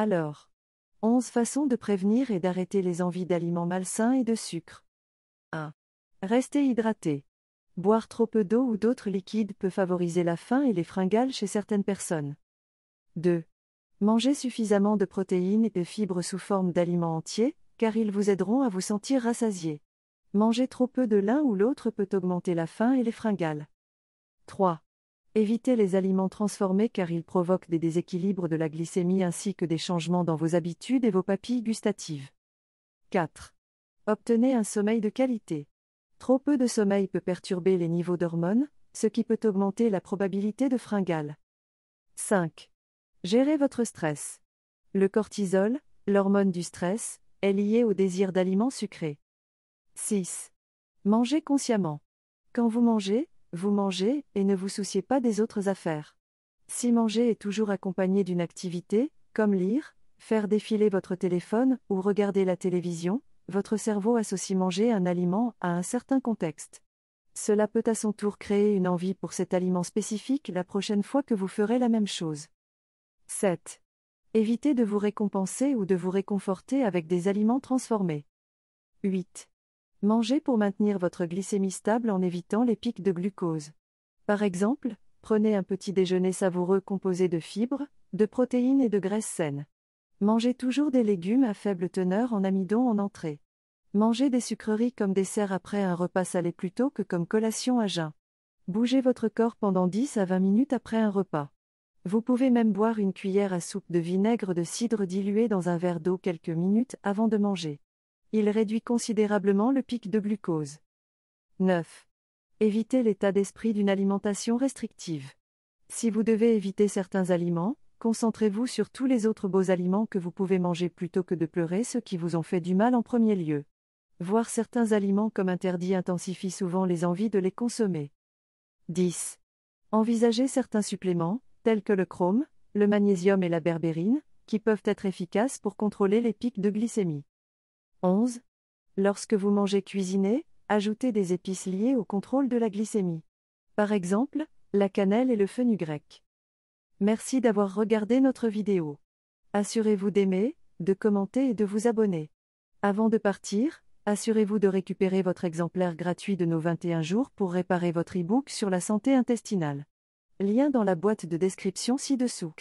Alors. 11 façons de prévenir et d'arrêter les envies d'aliments malsains et de sucre. 1. Rester hydraté. Boire trop peu d'eau ou d'autres liquides peut favoriser la faim et les fringales chez certaines personnes. 2. Mangez suffisamment de protéines et de fibres sous forme d'aliments entiers, car ils vous aideront à vous sentir rassasié. Manger trop peu de l'un ou l'autre peut augmenter la faim et les fringales. 3. Évitez les aliments transformés car ils provoquent des déséquilibres de la glycémie ainsi que des changements dans vos habitudes et vos papilles gustatives. 4. Obtenez un sommeil de qualité. Trop peu de sommeil peut perturber les niveaux d'hormones, ce qui peut augmenter la probabilité de fringales. 5. Gérez votre stress. Le cortisol, l'hormone du stress, est lié au désir d'aliments sucrés. 6. Mangez consciemment. Quand vous mangez, vous mangez, et ne vous souciez pas des autres affaires. Si manger est toujours accompagné d'une activité, comme lire, faire défiler votre téléphone ou regarder la télévision, votre cerveau associe manger un aliment à un certain contexte. Cela peut à son tour créer une envie pour cet aliment spécifique la prochaine fois que vous ferez la même chose. 7. Évitez de vous récompenser ou de vous réconforter avec des aliments transformés. 8. Mangez pour maintenir votre glycémie stable en évitant les pics de glucose. Par exemple, prenez un petit déjeuner savoureux composé de fibres, de protéines et de graisses saines. Mangez toujours des légumes à faible teneur en amidon en entrée. Mangez des sucreries comme dessert après un repas salé plutôt que comme collation à jeun. Bougez votre corps pendant 10 à 20 minutes après un repas. Vous pouvez même boire une cuillère à soupe de vinaigre de cidre dilué dans un verre d'eau quelques minutes avant de manger il réduit considérablement le pic de glucose. 9. Évitez l'état d'esprit d'une alimentation restrictive. Si vous devez éviter certains aliments, concentrez-vous sur tous les autres beaux aliments que vous pouvez manger plutôt que de pleurer ceux qui vous ont fait du mal en premier lieu. Voir certains aliments comme interdits intensifie souvent les envies de les consommer. 10. Envisagez certains suppléments, tels que le chrome, le magnésium et la berbérine, qui peuvent être efficaces pour contrôler les pics de glycémie. 11. Lorsque vous mangez cuisiné, ajoutez des épices liées au contrôle de la glycémie. Par exemple, la cannelle et le fenugrec. Merci d'avoir regardé notre vidéo. Assurez-vous d'aimer, de commenter et de vous abonner. Avant de partir, assurez-vous de récupérer votre exemplaire gratuit de nos 21 jours pour réparer votre e-book sur la santé intestinale. Lien dans la boîte de description ci-dessous.